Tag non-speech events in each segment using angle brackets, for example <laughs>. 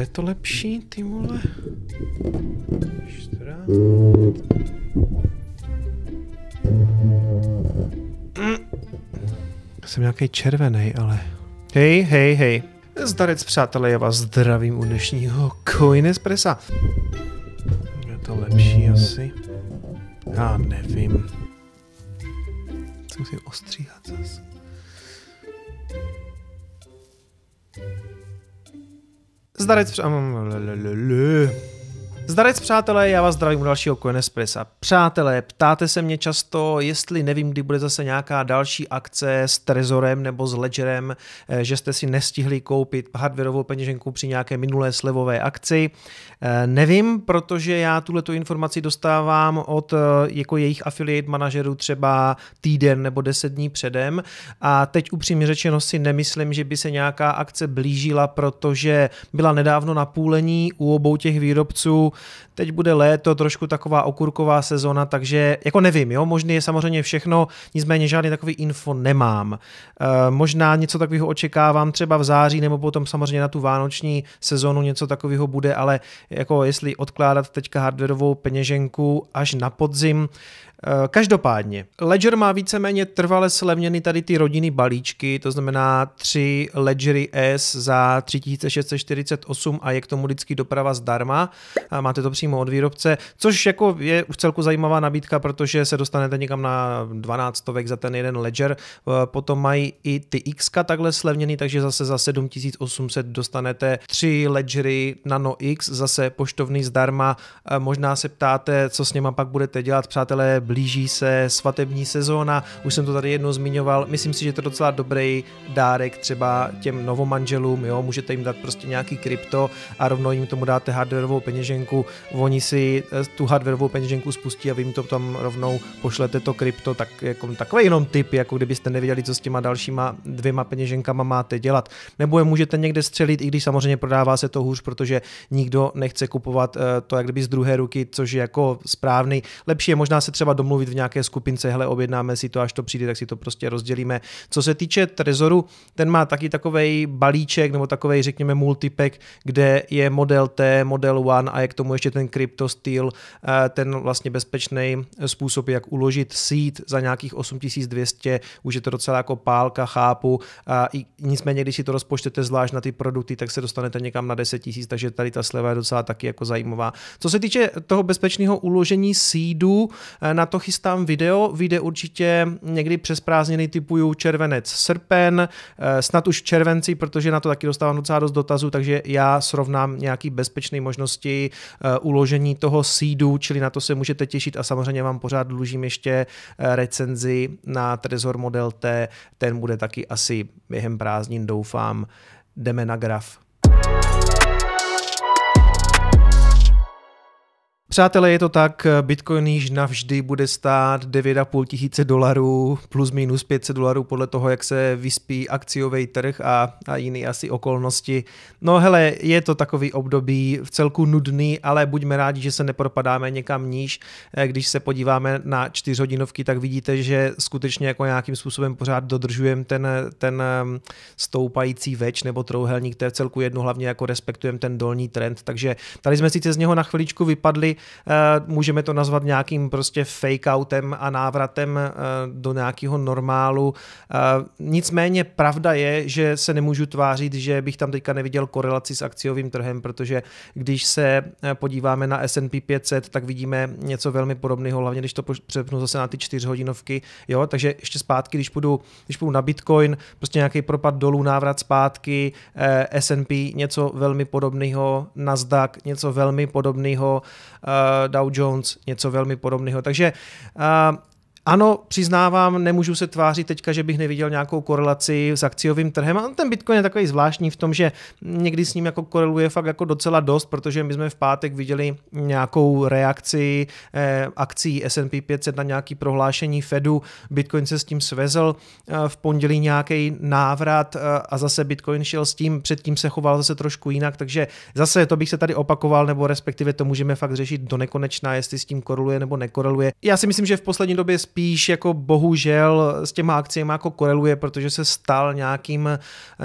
bude to lepší, ty vole. Mm. Jsem nějaký červený, ale... Hej, hej, hej. Zdarec přátelé, já vás zdravím u dnešního Coin Espressa. Je to lepší asi? Já nevím. Co musím ostříhat zase? da jetzt... Zdarec přátelé, já vás zdravím u dalšího CoinExpress a přátelé, ptáte se mě často, jestli nevím, kdy bude zase nějaká další akce s Trezorem nebo s Ledgerem, eh, že jste si nestihli koupit hardwareovou peněženku při nějaké minulé slevové akci. Eh, nevím, protože já tuto informaci dostávám od eh, jako jejich affiliate manažerů třeba týden nebo deset dní předem a teď upřímně řečeno si nemyslím, že by se nějaká akce blížila, protože byla nedávno na půlení u obou těch výrobců Teď bude léto, trošku taková okurková sezona, takže jako nevím, jo, možný je samozřejmě všechno, nicméně žádný takový info nemám. E, možná něco takového očekávám třeba v září nebo potom samozřejmě na tu vánoční sezonu něco takového bude, ale jako jestli odkládat teďka hardwareovou peněženku až na podzim, eh, Každopádně, Ledger má víceméně trvale slevněny tady ty rodiny balíčky, to znamená tři Ledgery S za 3648 a je k tomu vždycky doprava zdarma máte to přímo od výrobce, což jako je v celku zajímavá nabídka, protože se dostanete někam na 12 stovek za ten jeden Ledger. Eh, potom mají i ty X takhle slevněný, takže zase za 7800 dostanete tři Ledgery Nano X, zase poštovný zdarma. Eh, možná se ptáte, co s něma pak budete dělat, přátelé, blíží se svatební sezóna, už jsem to tady jednou zmiňoval, myslím si, že to je docela dobrý dárek třeba těm novomanželům, jo, můžete jim dát prostě nějaký krypto a rovnou jim tomu dáte hardwareovou peněženku peněženku, oni si eh, tu hardwareovou peněženku spustí a vy jim to tam rovnou pošlete to krypto, tak jako takový jenom tip, jako kdybyste nevěděli, co s těma dalšíma dvěma peněženkama máte dělat. Nebo je můžete někde střelit, i když samozřejmě prodává se to hůř, protože nikdo nechce kupovat eh, to jak kdyby z druhé ruky, což je jako správný. Lepší je možná se třeba domluvit v nějaké skupince, hele, objednáme si to, až to přijde, tak si to prostě rozdělíme. Co se týče Trezoru, ten má taky takový balíček nebo takový, řekněme, multipack, kde je model T, model One a jak to tomu ještě ten kryptostyl, eh, ten vlastně bezpečný způsob, jak uložit seed za nějakých 8200, už je to docela jako pálka, chápu. A i, nicméně, když si to rozpočtete zvlášť na ty produkty, tak se dostanete někam na 10 000, takže tady ta sleva je docela taky jako zajímavá. Co se týče toho bezpečného uložení seedu, eh, na to chystám video, vyjde určitě někdy přes prázdniny typuju červenec, srpen, eh, snad už v červenci, protože na to taky dostávám docela dost dotazů, takže já srovnám nějaký bezpečné možnosti, Eh, uložení toho seedu, čili na to se můžete těšit a samozřejmě vám pořád dlužím ještě eh, recenzi na Trezor Model T, ten bude taky asi během prázdnin, doufám, jdeme na graf. Přátelé, je to tak, Bitcoin již navždy bude stát 9,5 tisíce dolarů plus minus 500 dolarů podle toho, jak se vyspí akciový trh a, a jiné asi okolnosti. No hele, je to takový období v celku nudný, ale buďme rádi, že se nepropadáme někam níž. Eh, když se podíváme na čtyřhodinovky, tak vidíte, že skutečně jako nějakým způsobem pořád dodržujeme ten, ten ehm, stoupající več nebo trouhelník, to je v celku jedno, hlavně jako respektujeme ten dolní trend. Takže tady jsme sice z něho na chviličku vypadli, Eh, můžeme to nazvat nějakým prostě fake-outem a návratem eh, do nějakého normálu. Eh, nicméně pravda je, že se nemůžu tvářit, že bych tam teďka neviděl korelaci s akciovým trhem, protože když se podíváme na S&P 500, tak vidíme něco velmi podobného, hlavně když to přepnu zase na ty čtyřhodinovky. Jo? Takže ještě zpátky, když půjdu, když půjdu na Bitcoin, prostě nějaký propad dolů, návrat zpátky, S&P něco velmi podobného, Nasdaq něco velmi podobného, Eh, Dow Jones, něco velmi podobného. Takže eh, ano, přiznávám, nemůžu se tvářit teďka, že bych neviděl nějakou korelaci s akciovým trhem. A ten Bitcoin je takový zvláštní v tom, že někdy s ním jako koreluje fakt jako docela dost, protože my jsme v pátek viděli nějakou reakci eh, akcí S&P 500 na nějaký prohlášení Fedu. Bitcoin se s tím svezl. Eh, v pondělí nějaký návrat eh, a zase Bitcoin šel s tím, předtím se choval zase trošku jinak, takže zase to bych se tady opakoval, nebo respektive to můžeme fakt řešit do nekonečna, jestli s tím koreluje nebo nekoreluje. Já si myslím, že v poslední době spíš jako bohužel s těma akciemi jako koreluje, protože se stal nějakým,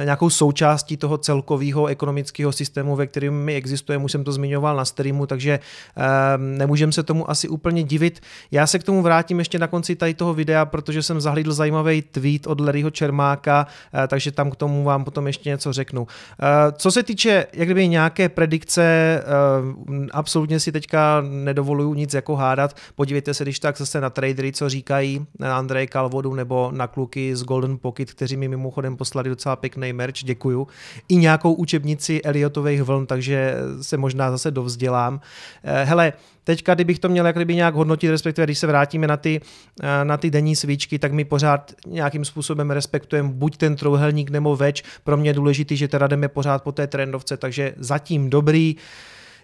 nějakou součástí toho celkového ekonomického systému, ve kterém my existujeme, už jsem to zmiňoval na streamu, takže ehm, nemůžeme se tomu asi úplně divit. Já se k tomu vrátím ještě na konci tady toho videa, protože jsem zahlídl zajímavý tweet od Larryho Čermáka, eh, takže tam k tomu vám potom ještě něco řeknu. Eh, co se týče jak kdyby nějaké predikce, eh, absolutně si teďka nedovoluju nic jako hádat. Podívejte se, když tak zase na tradery, co říkají na Andrej Kalvodu nebo na kluky z Golden Pocket, kteří mi mimochodem poslali docela pěkný merch, děkuju. I nějakou učebnici Eliotových vln, takže se možná zase dovzdělám. Eh, hele, teďka, kdybych to měl kdyby nějak hodnotit, respektive když se vrátíme na ty, eh, na ty denní svíčky, tak my pořád nějakým způsobem respektujeme buď ten trouhelník nebo več. Pro mě je důležitý, že teda jdeme pořád po té trendovce, takže zatím dobrý.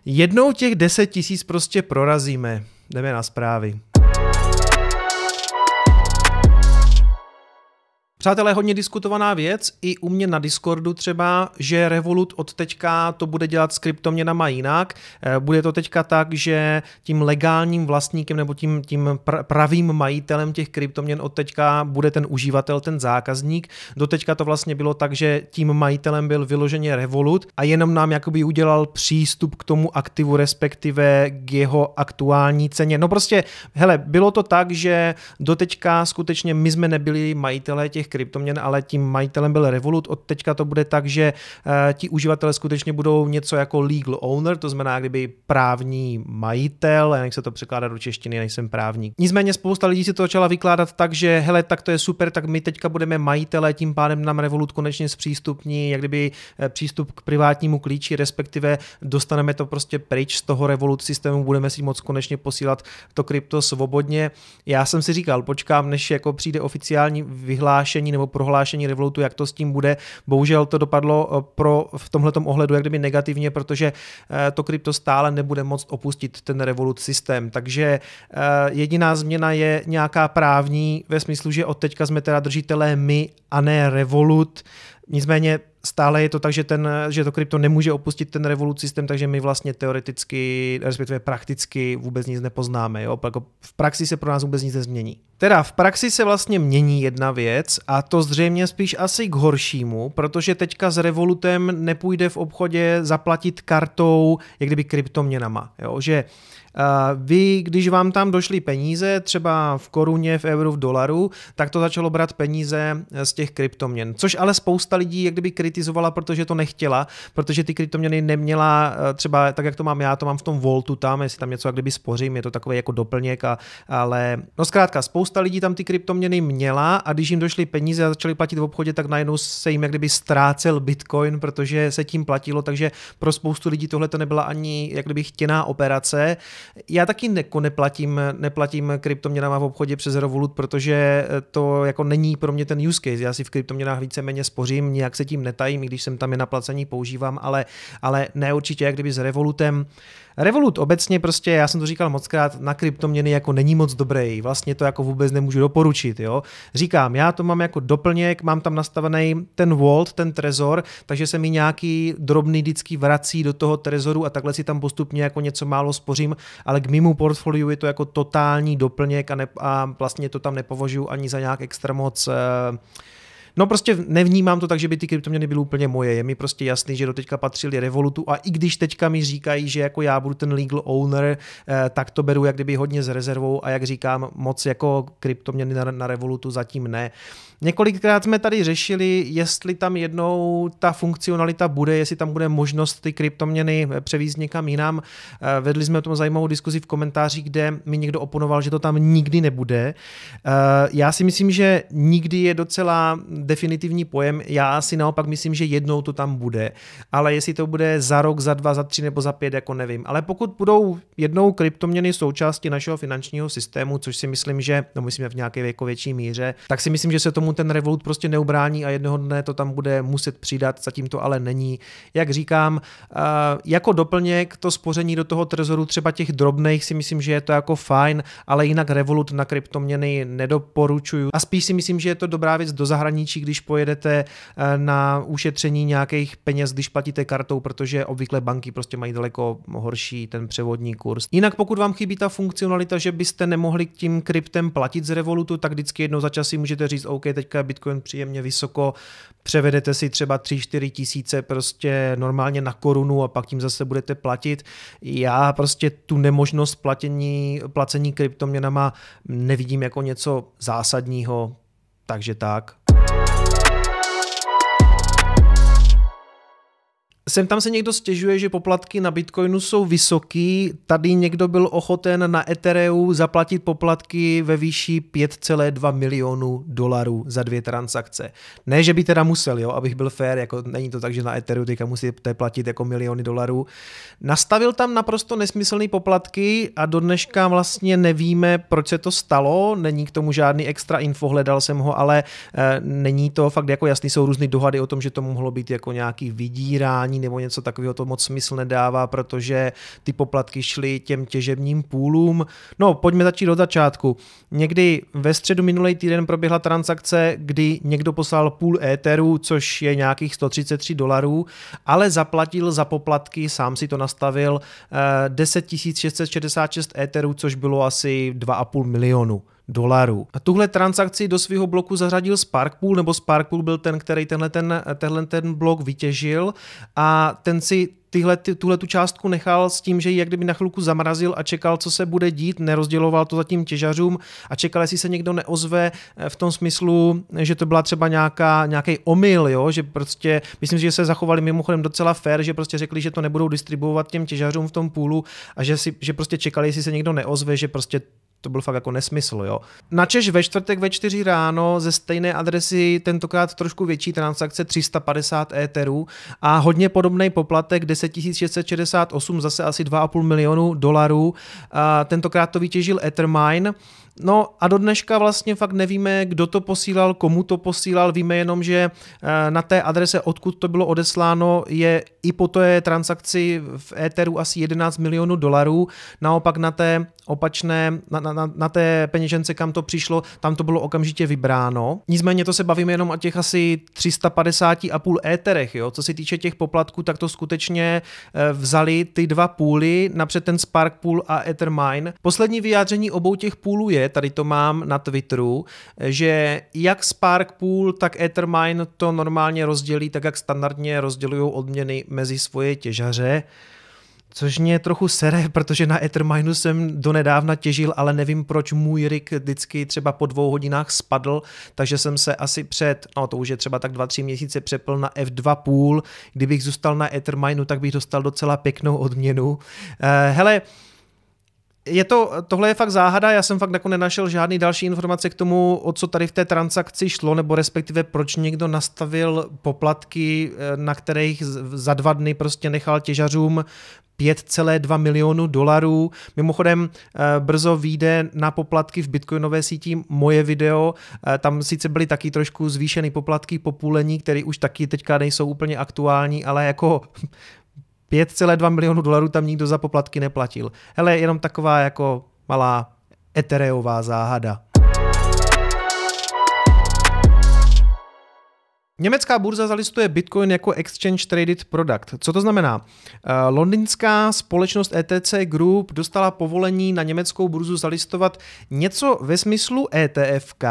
Jednou těch 10 tisíc prostě prorazíme. Jdeme na zprávy. Přátelé, hodně diskutovaná věc, i u mě na Discordu třeba, že Revolut od teďka to bude dělat s kryptoměnama jinak. Eh, bude to teďka tak, že tím legálním vlastníkem nebo tím, tím pravým majitelem těch kryptoměn od teďka bude ten uživatel, ten zákazník. Do teďka to vlastně bylo tak, že tím majitelem byl vyloženě Revolut a jenom nám jakoby udělal přístup k tomu aktivu, respektive k jeho aktuální ceně. No prostě, hele, bylo to tak, že do teďka skutečně my jsme nebyli majitelé těch kryptoměn, ale tím majitelem byl Revolut. Od teďka to bude tak, že eh, ti uživatelé skutečně budou něco jako legal owner, to znamená, kdyby právní majitel, já nech se to překládá do češtiny, nejsem právník. Nicméně spousta lidí si to začala vykládat tak, že hele, tak to je super, tak my teďka budeme majitelé, tím pádem nám Revolut konečně zpřístupní, jak kdyby eh, přístup k privátnímu klíči, respektive dostaneme to prostě pryč z toho Revolut systému, budeme si moc konečně posílat to krypto svobodně. Já jsem si říkal, počkám, než jako přijde oficiální vyhlášení vyhlášení nebo prohlášení Revolutu, jak to s tím bude. Bohužel to dopadlo eh, pro v tomhle ohledu jak kdyby negativně, protože eh, to krypto stále nebude moct opustit ten Revolut systém. Takže eh, jediná změna je nějaká právní ve smyslu, že od teďka jsme teda držitelé my a ne Revolut. Nicméně stále je to tak, že, ten, že to krypto nemůže opustit ten revolut systém, takže my vlastně teoreticky, respektive prakticky vůbec nic nepoznáme. Jo? Jako v praxi se pro nás vůbec nic nezmění. Teda v praxi se vlastně mění jedna věc a to zřejmě spíš asi k horšímu, protože teďka s revolutem nepůjde v obchodě zaplatit kartou, jak kdyby kryptoměnama. Jo? Že vy, když vám tam došly peníze, třeba v koruně, v euru, v dolaru, tak to začalo brát peníze z těch kryptoměn, což ale spousta spousta lidí jak kdyby kritizovala, protože to nechtěla, protože ty kryptoměny neměla eh, třeba tak, jak to mám já, to mám v tom voltu tam, jestli tam něco jak kdyby spořím, je to takový jako doplněk, a, ale no zkrátka, spousta lidí tam ty kryptoměny měla a když jim došly peníze a začaly platit v obchodě, tak najednou se jim jak kdyby ztrácel bitcoin, protože se tím platilo, takže pro spoustu lidí tohle to nebyla ani jak kdyby chtěná operace. Já taky jako neplatím, neplatím kryptoměnama v obchodě přes Revolut, protože to jako není pro mě ten use case. Já si v kryptoměnách víceméně spořím netajím, nějak se tím netajím, i když jsem tam je na placení používám, ale, ale ne určitě, jak kdyby s Revolutem. Revolut obecně prostě, já jsem to říkal mockrát, na kryptoměny jako není moc dobrý, vlastně to jako vůbec nemůžu doporučit, jo. Říkám, já to mám jako doplněk, mám tam nastavený ten vault, ten trezor, takže se mi nějaký drobný vždycky vrací do toho trezoru a takhle si tam postupně jako něco málo spořím, ale k mimo portfoliu je to jako totální doplněk a, ne, a vlastně to tam nepovažuji ani za nějak extra moc uh, No prostě nevnímám to tak, že by ty kryptoměny byly úplně moje. Je mi prostě jasný, že do teďka patřili Revolutu a i když teďka mi říkají, že jako já budu ten legal owner, eh, tak to beru jak kdyby hodně s rezervou a jak říkám, moc jako kryptoměny na, na Revolutu zatím ne. Několikrát jsme tady řešili, jestli tam jednou ta funkcionalita bude, jestli tam bude možnost ty kryptoměny eh, převízt někam jinam. Eh, vedli jsme o tom zajímavou diskuzi v komentářích, kde mi někdo oponoval, že to tam nikdy nebude. Já si myslím, že nikdy je docela definitivní pojem. Já si naopak myslím, že jednou to tam bude, ale jestli to bude za rok, za dva, za tři nebo za pět, jako nevím. Ale pokud budou jednou kryptoměny součástí našeho finančního systému, což si myslím, že no myslím v nějaké větší míře, tak si myslím, že se tomu ten revolut prostě neubrání a jednoho dne to tam bude muset přidat, zatím to ale není. Jak říkám, eh, jako doplněk to spoření do toho trezoru třeba těch drobných si myslím, že je to jako fajn, ale jinak revolut na kryptoměny nedoporučuju. A spíš si myslím, že je to dobrá věc do zahraničí zahraničí, když pojedete eh, na ušetření nějakých peněz, když platíte kartou, protože obvykle banky prostě mají daleko horší ten převodní kurz. Jinak pokud vám chybí ta funkcionalita, že byste nemohli tím kryptem platit z Revolutu, tak vždycky jednou za čas si můžete říct, OK, teďka je Bitcoin příjemně vysoko, převedete si třeba 3-4 tisíce prostě normálně na korunu a pak tím zase budete platit. Já prostě tu nemožnost platění, placení kryptoměnama nevidím jako něco zásadního, takže tak. Thank you Sem tam se někdo stěžuje, že poplatky na Bitcoinu jsou vysoký. Tady někdo byl ochoten na Ethereum zaplatit poplatky ve výši 5,2 milionů dolarů za dvě transakce. Ne, že by teda musel, jo, abych byl fair, jako není to tak, že na Ethereum teďka musíte platit jako miliony dolarů. Nastavil tam naprosto nesmyslné poplatky a do dneška vlastně nevíme, proč se to stalo. Není k tomu žádný extra info, hledal jsem ho, ale e, není to fakt jako jasný, jsou různé dohady o tom, že to mohlo být jako nějaký vydírání nebo něco takového to moc smysl nedává, protože ty poplatky šly těm těžebním půlům. No, pojďme začít od začátku. Někdy ve středu minulý týden proběhla transakce, kdy někdo poslal půl éteru, což je nějakých 133 dolarů, ale zaplatil za poplatky, sám si to nastavil, 10 eh, 666 éterů, což bylo asi 2,5 milionu dolarů. Tuhle transakci do svého bloku zařadil Sparkpool, nebo Sparkpool byl ten, který tenhle ten, tenhle ten blok vytěžil a ten si tyhle, ty, tuhle tu částku nechal s tím, že ji jak kdyby na chvilku zamrazil a čekal, co se bude dít, nerozděloval to zatím těžařům a čekal, jestli se někdo neozve eh, v tom smyslu, že to byla třeba nějaká, nějaký omyl, jo? že prostě, myslím že se zachovali mimochodem docela fair, že prostě řekli, že to nebudou distribuovat těm těžařům v tom půlu a že, si, že prostě čekali, jestli se někdo neozve, že prostě to byl fakt jako nesmysl, jo. Načež ve čtvrtek ve čtyři ráno ze stejné adresy tentokrát trošku větší transakce 350 éterů a hodně podobný poplatek 10 668, zase asi 2,5 milionu dolarů. A tentokrát to vytěžil Ethermine No a do dneška vlastně fakt nevíme, kdo to posílal, komu to posílal, víme jenom, že eh, na té adrese, odkud to bylo odesláno, je i po té transakci v Etheru asi 11 milionů dolarů, naopak na té opačné, na, na, na té peněžence, kam to přišlo, tam to bylo okamžitě vybráno. Nicméně to se bavíme jenom o těch asi 350,5 éterech, jo. Co se týče těch poplatků, tak to skutečně eh, vzali ty dva půly, napřed ten Spark Pool a Ethermine. Poslední vyjádření obou těch půlů je, tady to mám na Twitteru, že jak Sparkpool, tak Ethermine to normálně rozdělí, tak jak standardně rozdělují odměny mezi svoje těžaře. Což mě trochu sere, <laughs> protože na Etherminu jsem donedávna těžil, ale nevím, proč můj rik vždycky třeba po dvou hodinách spadl, takže jsem se asi před, no to už je třeba tak dva, tři měsíce přepl na f 2 půl. Kdybych zůstal na Etherminu, tak bych dostal docela pěknou odměnu. Eh, hele, je to, tohle je fakt záhada, já jsem fakt jako nenašel žádný další informace k tomu, o co tady v té transakci šlo, nebo respektive proč někdo nastavil poplatky, eh, na kterých za dva dny prostě nechal těžařům 5,2 milionu dolarů. Mimochodem eh, brzo vyjde na poplatky v bitcoinové síti moje video, eh, tam sice byly taky trošku zvýšeny poplatky populení, které už taky teďka nejsou úplně aktuální, ale jako 5,2 milionu dolarů tam nikdo za poplatky neplatil. Hele, jenom taková jako malá etereová záhada. Německá burza zalistuje Bitcoin jako exchange traded product. Co to znamená? Eh, londýnská společnost ETC Group dostala povolení na německou burzu zalistovat něco ve smyslu ETFK,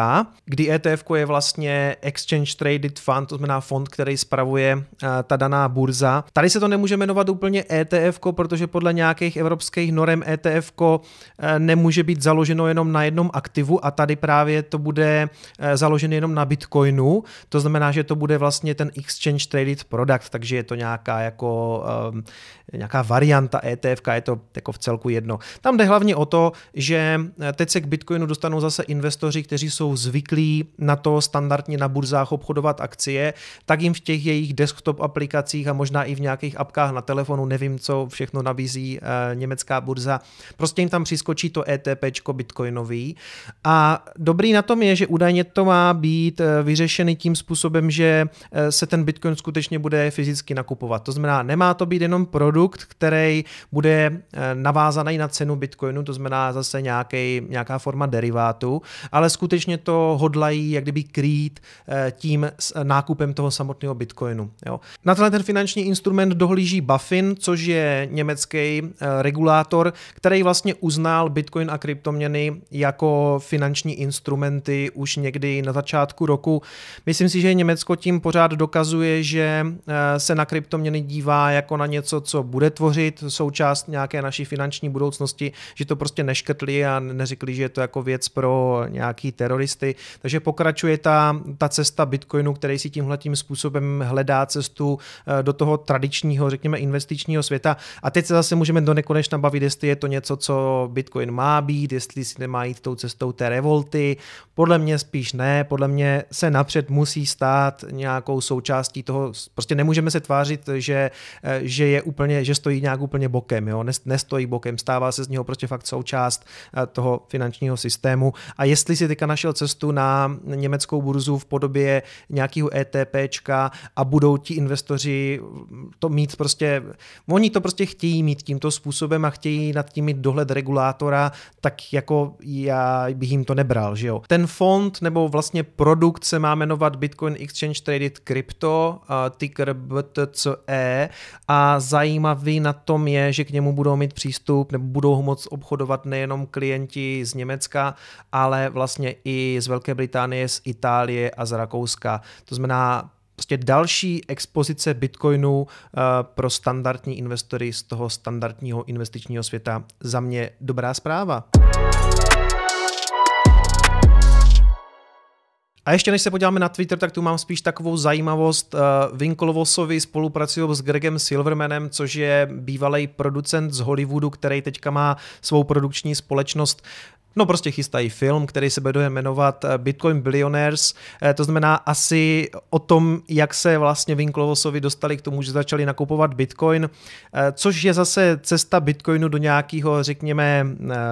kdy ETF je vlastně exchange traded fund, to znamená fond, který spravuje eh, ta daná burza. Tady se to nemůže jmenovat úplně ETF, protože podle nějakých evropských norem ETF eh, nemůže být založeno jenom na jednom aktivu a tady právě to bude založeno jenom na Bitcoinu. To znamená, že to bude vlastně ten exchange traded product, takže je to nějaká jako um, nějaká varianta ETF, je to jako v celku jedno. Tam jde hlavně o to, že eh, teď se k Bitcoinu dostanou zase investoři, kteří jsou zvyklí na to standardně na burzách obchodovat akcie, tak jim v těch jejich desktop aplikacích a možná i v nějakých apkách na telefonu, nevím, co všechno nabízí eh, německá burza, prostě jim tam přiskočí to ETP bitcoinový. A dobrý na tom je, že údajně to má být eh, vyřešený tím způsobem, že Eh, se ten Bitcoin skutečně bude fyzicky nakupovat. To znamená, nemá to být jenom produkt, který bude eh, navázaný na cenu Bitcoinu, to znamená zase nějaký, nějaká forma derivátu, ale skutečně to hodlají jak kdyby krýt eh, tím nákupem toho samotného Bitcoinu. Jo. Na tenhle ten finanční instrument dohlíží Buffin, což je německý regulátor, který vlastně uznal Bitcoin a kryptoměny jako finanční instrumenty už někdy na začátku roku. Myslím si, že Německo Česko tím pořád dokazuje, že eh, se na kryptoměny dívá jako na něco, co bude tvořit součást nějaké naší finanční budoucnosti, že to prostě neškrtli a neřekli, že je to jako věc pro nějaký teroristy. Takže pokračuje ta, ta cesta Bitcoinu, který si tím způsobem hledá cestu eh, do toho tradičního, řekněme, investičního světa. A teď se zase můžeme do nekonečna bavit, jestli je to něco, co Bitcoin má být, jestli si nemá jít tou cestou té revolty. Podle mě spíš ne, podle mě se napřed musí stát nějakou součástí toho, prostě nemůžeme se tvářit, že, eh, že je úplně, že stojí nějak úplně bokem, jo? nestojí bokem, stává se z něho prostě fakt součást eh, toho finančního systému a jestli si teďka našel cestu na německou burzu v podobě nějakého ETPčka a budou ti investoři to mít prostě, oni to prostě chtějí mít tímto způsobem a chtějí nad tím mít dohled regulátora, tak jako já bych jim to nebral, že jo. Ten fond nebo vlastně produkt se má jmenovat Bitcoin Exchange Exchange Traded Crypto, ticker BTCE a zajímavý na tom je, že k němu budou mít přístup nebo budou ho moc obchodovat nejenom klienti z Německa, ale vlastně i z Velké Británie, z Itálie a z Rakouska. To znamená, prostě další expozice Bitcoinu pro standardní investory z toho standardního investičního světa. Za mě dobrá zpráva. A ještě než se podíváme na Twitter, tak tu mám spíš takovou zajímavost. Vinkolovosovi eh, spolupracují s Gregem Silvermanem, což je bývalý producent z Hollywoodu, který teďka má svou produkční společnost No prostě chystají film, který se bude jmenovat eh, Bitcoin Billionaires, eh, to znamená asi o tom, jak se vlastně Winklovosovi dostali k tomu, že začali nakupovat Bitcoin, eh, což je zase cesta Bitcoinu do nějakého, řekněme,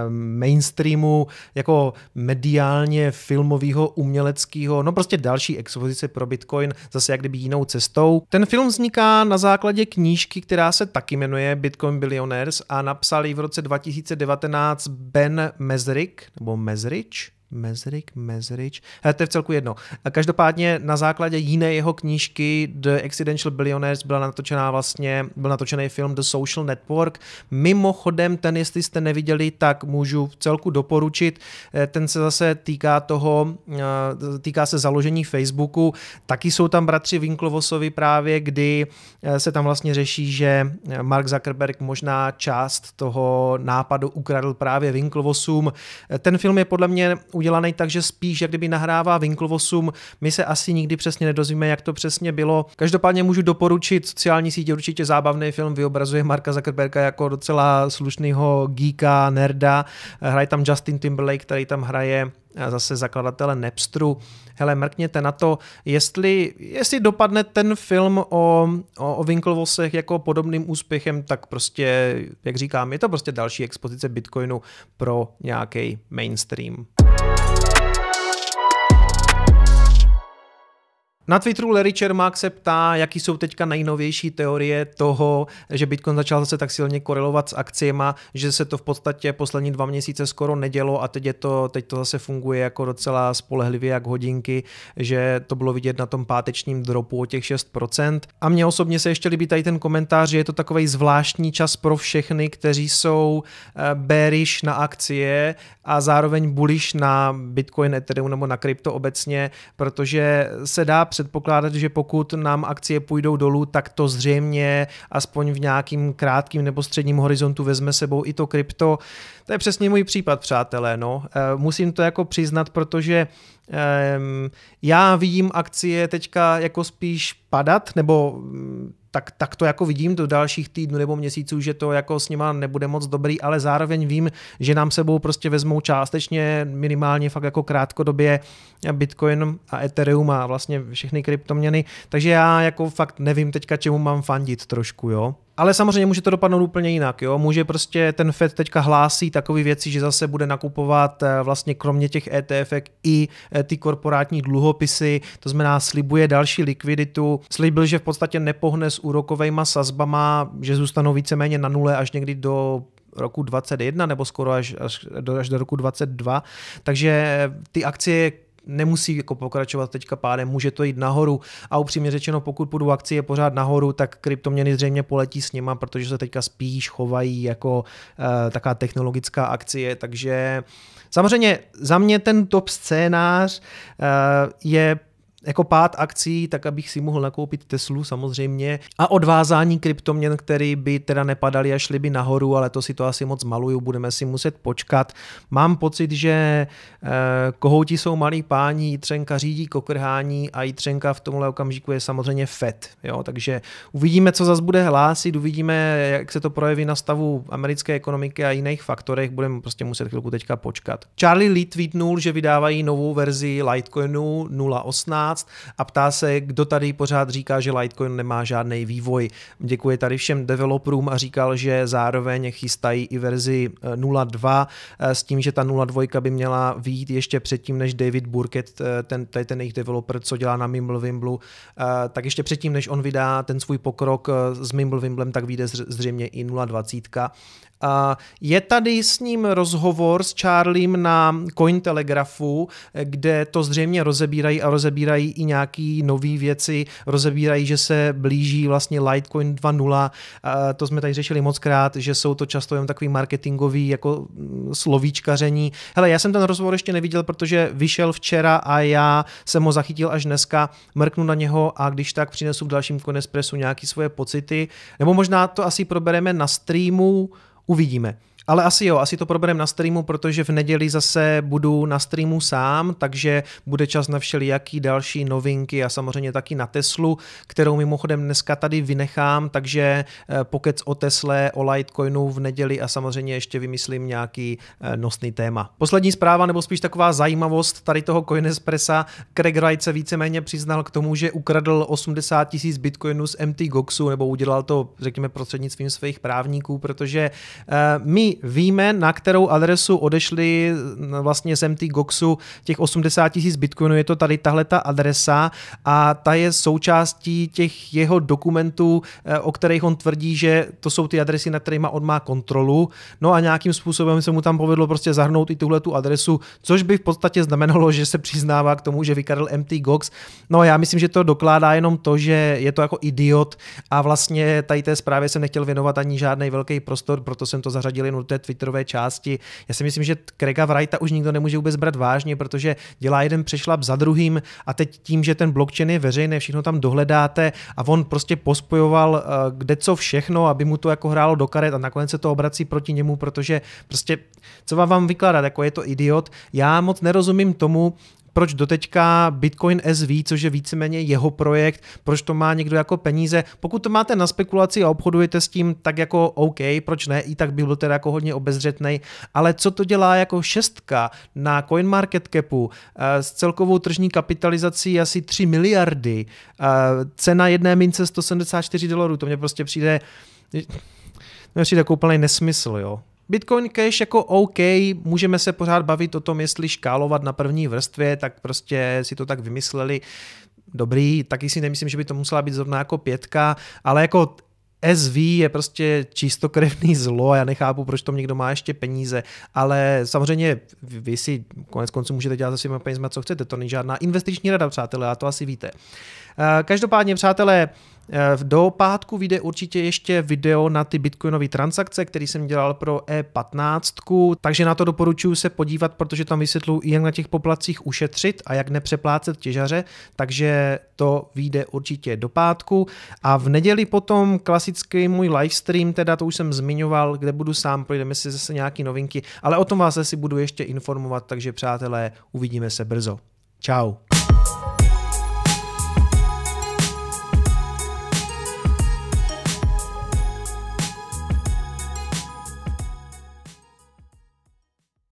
mainstreamu, jako mediálně filmového, uměleckého, no prostě další expozice pro Bitcoin, zase jak kdyby jinou cestou. Ten film vzniká na základě knížky, která se taky jmenuje Bitcoin Billionaires a napsal ji v roce 2019 Ben Mezrick, Mezrik nebo Mezrič, Mezrik, Mezrič, to je v celku jedno. Každopádně na základě jiné jeho knížky The Accidental Billionaires byla natočená vlastně, byl natočený film The Social Network. Mimochodem, ten, jestli jste neviděli, tak můžu v celku doporučit. Eh, ten se zase týká toho, eh, týká se založení Facebooku. Taky jsou tam bratři Winklovosovi právě, kdy eh, se tam vlastně řeší, že Mark Zuckerberg možná část toho nápadu ukradl právě Winklovosům. Ten film je podle mě udělaný tak, že spíš jak kdyby nahrává Winklevossům. My se asi nikdy přesně nedozvíme, jak to přesně bylo. Každopádně můžu doporučit sociální sítě určitě zábavný film, vyobrazuje Marka Zuckerberga jako docela slušného geeka, nerda. Hraje tam Justin Timberlake, který tam hraje eh, zase zakladatele Nepstru. Hele, mrkněte na to, jestli, jestli dopadne ten film o, o, o Winklevossech jako podobným úspěchem, tak prostě, jak říkám, je to prostě další expozice Bitcoinu pro nějaký mainstream. you. Na Twitteru Larry Čermák se ptá, jaký jsou teďka nejnovější teorie toho, že Bitcoin začal zase tak silně korelovat s akciemi, že se to v podstatě poslední dva měsíce skoro nedělo a teď, je to, teď to zase funguje jako docela spolehlivě jak hodinky, že to bylo vidět na tom pátečním dropu o těch 6%. A mně osobně se ještě líbí tady ten komentář, že je to takový zvláštní čas pro všechny, kteří jsou eh, bearish na akcie a zároveň bullish na Bitcoin, Ethereum nebo na krypto obecně, protože se dá předpokládat, že pokud nám akcie půjdou dolů, tak to zřejmě aspoň v nějakým krátkým nebo středním horizontu vezme sebou i to krypto. To je přesně můj případ, přátelé. No. Eh, musím to jako přiznat, protože já vidím akcie teďka jako spíš padat, nebo mm, tak, tak to jako vidím do dalších týdnů nebo měsíců, že to jako s nima nebude moc dobrý, ale zároveň vím, že nám sebou prostě vezmou částečně minimálně fakt jako krátkodobě eh, Bitcoin a Ethereum a vlastně všechny kryptoměny, takže já jako fakt nevím teďka, čemu mám fandit trošku, jo. Ale samozřejmě může to dopadnout úplně jinak. Jo? Může prostě ten Fed teďka hlásí takové věci, že zase bude nakupovat eh, vlastně kromě těch ETF i eh, ty korporátní dluhopisy, to znamená slibuje další likviditu, slibil, že v podstatě nepohne s úrokovejma sazbama, že zůstanou víceméně na nule až někdy do roku 21 nebo skoro až, až, do, až do roku 22. Takže eh, ty akcie nemusí jako pokračovat teďka pádem, může to jít nahoru a upřímně řečeno, pokud půjdu akci je pořád nahoru, tak kryptoměny zřejmě poletí s nima, protože se teďka spíš chovají jako uh, taková technologická akcie, takže samozřejmě za mě ten top scénář uh, je jako pát akcí, tak abych si mohl nakoupit Teslu samozřejmě a odvázání kryptoměn, který by teda nepadaly a šly by nahoru, ale to si to asi moc maluju, budeme si muset počkat. Mám pocit, že eh, kohouti jsou malí páni, Jitřenka řídí kokrhání a Jitřenka v tomhle okamžiku je samozřejmě FED, jo, takže uvidíme, co zase bude hlásit, uvidíme, jak se to projeví na stavu americké ekonomiky a jiných faktorech, budeme prostě muset chvilku teďka počkat. Charlie Lee tweetnul, že vydávají novou verzi Litecoinu 0.18, 2018 a ptá se, kdo tady pořád říká, že Litecoin nemá žádný vývoj. Děkuje tady všem developerům a říkal, že zároveň chystají i verzi 0.2 eh, eh, s tím, že ta 0.2 by měla výjít ještě předtím, než David Burkett, eh, ten, tady ten jejich developer, co dělá na Mimblewimblu, tak ještě předtím, než on vydá ten svůj pokrok s Mimblewimblem, tak vyjde zřejmě i 0.20 je tady s ním rozhovor s Charliem na Cointelegrafu, eh, kde to zřejmě rozebírají a rozebírají i nějaké nové věci, rozebírají, že se blíží vlastně Litecoin 2.0, to jsme tady řešili moc krát, že jsou to často jen takový marketingový jako mm, slovíčkaření. Hele, já jsem ten rozhovor ještě neviděl, protože vyšel včera a já jsem ho zachytil až dneska, mrknu na něho a když tak přinesu v dalším Coinespressu nějaké svoje pocity, nebo možná to asi probereme na streamu, Uvidíme. Ale asi jo, asi to probereme na streamu, protože v neděli zase budu na streamu sám, takže bude čas na všelijaký další novinky a samozřejmě taky na Teslu, kterou mimochodem dneska tady vynechám, takže eh, pokec o Tesle, o Litecoinu v neděli a samozřejmě ještě vymyslím nějaký eh, nosný téma. Poslední zpráva, nebo spíš taková zajímavost tady toho Coinespressa, Craig Wright se víceméně přiznal k tomu, že ukradl 80 tisíc bitcoinů z MT Goxu, nebo udělal to, řekněme, prostřednictvím svých právníků, protože eh, my víme, na kterou adresu odešli vlastně z MT Goxu těch 80 tisíc bitcoinů. Je to tady tahle ta adresa a ta je součástí těch jeho dokumentů, eh, o kterých on tvrdí, že to jsou ty adresy, na kterými on má kontrolu. No a nějakým způsobem se mu tam povedlo prostě zahrnout i tuhle tu adresu, což by v podstatě znamenalo, že se přiznává k tomu, že vykradl MT Gox. No já myslím, že to dokládá jenom to, že je to jako idiot a vlastně tady té zprávě jsem nechtěl věnovat ani žádný velký prostor, proto jsem to zařadil jen té Twitterové části. Já si myslím, že Craiga Wrighta už nikdo nemůže vůbec brát vážně, protože dělá jeden přešlap za druhým a teď tím, že ten blockchain je veřejný, všechno tam dohledáte a on prostě pospojoval eh, kde co všechno, aby mu to jako hrálo do karet a nakonec se to obrací proti němu, protože prostě co vám vykládat, jako je to idiot. Já moc nerozumím tomu, proč doteďka Bitcoin SV, což je víceméně jeho projekt, proč to má někdo jako peníze. Pokud to máte na spekulaci a obchodujete s tím, tak jako OK, proč ne, i tak bych byl teda jako hodně obezřetný, ale co to dělá jako šestka na CoinMarketCapu eh, s celkovou tržní kapitalizací asi 3 miliardy, eh, cena jedné mince 174 dolarů, to mě prostě přijde, mě přijde jako úplný nesmysl, jo. Bitcoin Cash jako OK, můžeme se pořád bavit o tom, jestli škálovat na první vrstvě, tak prostě si to tak vymysleli. Dobrý, taky si nemyslím, že by to musela být zrovna jako pětka, ale jako SV je prostě čistokrevný zlo, já nechápu, proč tom někdo má ještě peníze, ale samozřejmě vy si konec konců můžete dělat se svými penězmi, co chcete, to není žádná investiční rada, přátelé, a to asi víte. Eh, každopádně, přátelé, eh, do pátku vyjde určitě ještě video na ty bitcoinové transakce, který jsem dělal pro E15, takže na to doporučuji se podívat, protože tam vysvětluji, jak na těch poplacích ušetřit a jak nepřeplácet těžaře, takže to vyjde určitě do pátku. A v neděli potom klasický můj livestream, teda to už jsem zmiňoval, kde budu sám, projdeme si zase nějaké novinky, ale o tom vás asi budu ještě informovat, takže přátelé, uvidíme se brzo. Ciao.